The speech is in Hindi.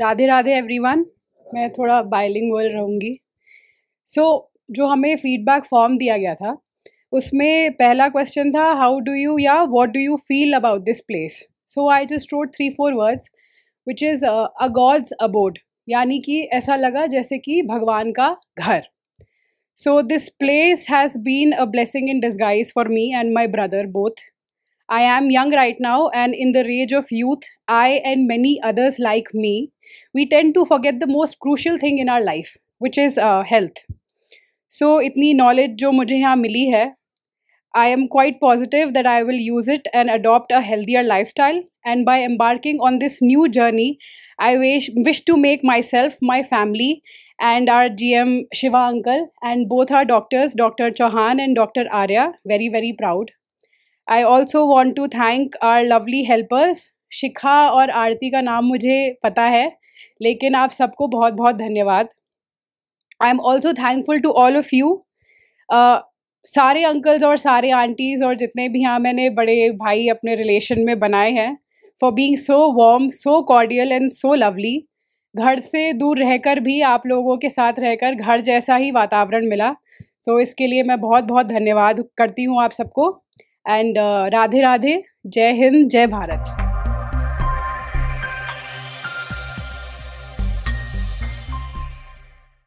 राधे राधे एवरीवन मैं थोड़ा बाइलिंग वर्ल रहूँगी सो so, जो हमें फीडबैक फॉर्म दिया गया था उसमें पहला क्वेश्चन था हाउ डू यू या what do you feel about this place so I just wrote three four words which is a God's abode यानी कि ऐसा लगा जैसे कि भगवान का घर so this place has been a blessing in disguise for me and my brother both I am young right now and in the rage of youth I and many others like me we tend to forget the most crucial thing in our life, which is uh, health. So, itni knowledge jo mujhe yahan mili hai, I am quite positive that I will use it and adopt a healthier lifestyle. And by embarking on this new journey, I wish, wish to make myself, my family, and our GM Shiva uncle, and both our doctors, Dr. Chauhan and Dr. Arya, very, very proud. I also want to thank our lovely helpers, Shikha और आरती का नाम मुझे पता है लेकिन आप सबको बहुत बहुत धन्यवाद I am also thankful to all of you सारे अंकल्स और सारे आंटीज़ और जितने भी यहाँ मैंने बड़े भाई अपने रिलेशन में बनाए हैं for being so warm so cordial and so lovely घर से दूर रहकर भी आप लोगों के साथ रहकर घर जैसा ही वातावरण मिला सो so, इसके लिए मैं बहुत बहुत धन्यवाद करती हूँ आप सबको एंड uh, राधे राधे जय हिंद जय भारत